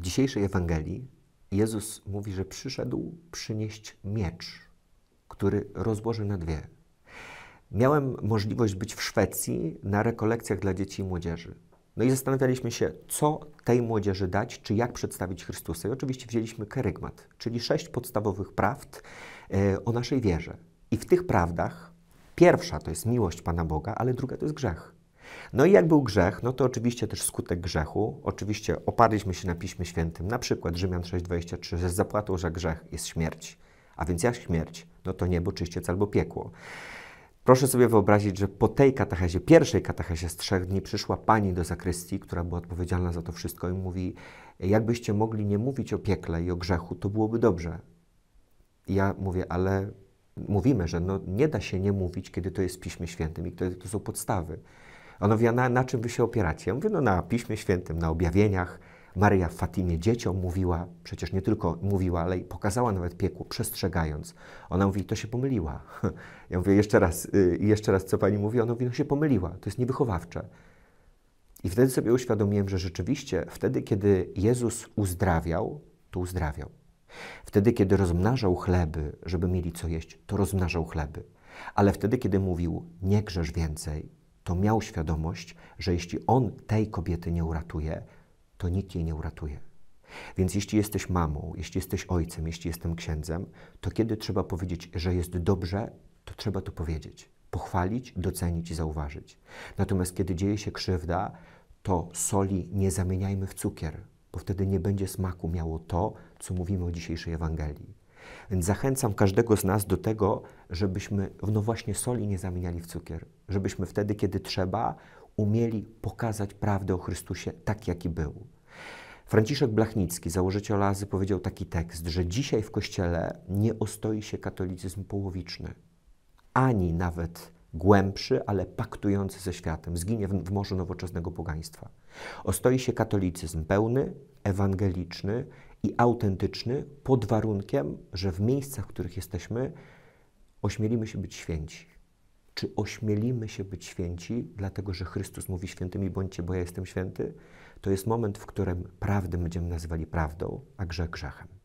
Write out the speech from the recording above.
W dzisiejszej Ewangelii Jezus mówi, że przyszedł przynieść miecz, który rozłoży na dwie. Miałem możliwość być w Szwecji na rekolekcjach dla dzieci i młodzieży. No i zastanawialiśmy się, co tej młodzieży dać, czy jak przedstawić Chrystusa. I oczywiście wzięliśmy kerygmat, czyli sześć podstawowych prawd e, o naszej wierze. I w tych prawdach pierwsza to jest miłość Pana Boga, ale druga to jest grzech. No i jak był grzech, no to oczywiście też skutek grzechu. Oczywiście oparliśmy się na Piśmie Świętym, na przykład Rzymian 6,23, że zapłatą za grzech jest śmierć. A więc jak śmierć? No to niebo, czyściec albo piekło. Proszę sobie wyobrazić, że po tej katechezie, pierwszej katechezie z trzech dni, przyszła pani do zakrystii, która była odpowiedzialna za to wszystko i mówi, jakbyście mogli nie mówić o piekle i o grzechu, to byłoby dobrze. I ja mówię, ale mówimy, że no nie da się nie mówić, kiedy to jest w Piśmie Świętym i kiedy to są podstawy. Ona mówi, na, na czym wy się opieracie? Ja mówię, no na Piśmie Świętym, na objawieniach. Maryja w Fatimie dzieciom mówiła, przecież nie tylko mówiła, ale i pokazała nawet piekło, przestrzegając. Ona mówi, to się pomyliła. Ja mówię, jeszcze raz, i y, jeszcze raz, co pani mówi? Ona mówi, no się pomyliła, to jest niewychowawcze. I wtedy sobie uświadomiłem, że rzeczywiście wtedy, kiedy Jezus uzdrawiał, to uzdrawiał. Wtedy, kiedy rozmnażał chleby, żeby mieli co jeść, to rozmnażał chleby. Ale wtedy, kiedy mówił, nie grzesz więcej, to miał świadomość, że jeśli on tej kobiety nie uratuje, to nikt jej nie uratuje. Więc jeśli jesteś mamą, jeśli jesteś ojcem, jeśli jestem księdzem, to kiedy trzeba powiedzieć, że jest dobrze, to trzeba to powiedzieć. Pochwalić, docenić i zauważyć. Natomiast kiedy dzieje się krzywda, to soli nie zamieniajmy w cukier, bo wtedy nie będzie smaku miało to, co mówimy o dzisiejszej Ewangelii. Więc zachęcam każdego z nas do tego, żebyśmy no właśnie soli nie zamieniali w cukier, żebyśmy wtedy, kiedy trzeba, umieli pokazać prawdę o Chrystusie tak, jaki był. Franciszek Blachnicki, założyciel Oazy, powiedział taki tekst, że dzisiaj w Kościele nie ostoi się katolicyzm połowiczny, ani nawet głębszy, ale paktujący ze światem, zginie w, w morzu nowoczesnego pogaństwa. Ostoi się katolicyzm pełny, ewangeliczny i autentyczny, pod warunkiem, że w miejscach, w których jesteśmy, ośmielimy się być święci. Czy ośmielimy się być święci, dlatego że Chrystus mówi świętymi bądźcie, bo ja jestem święty? To jest moment, w którym prawdę będziemy nazywali prawdą, a grzech grzechem.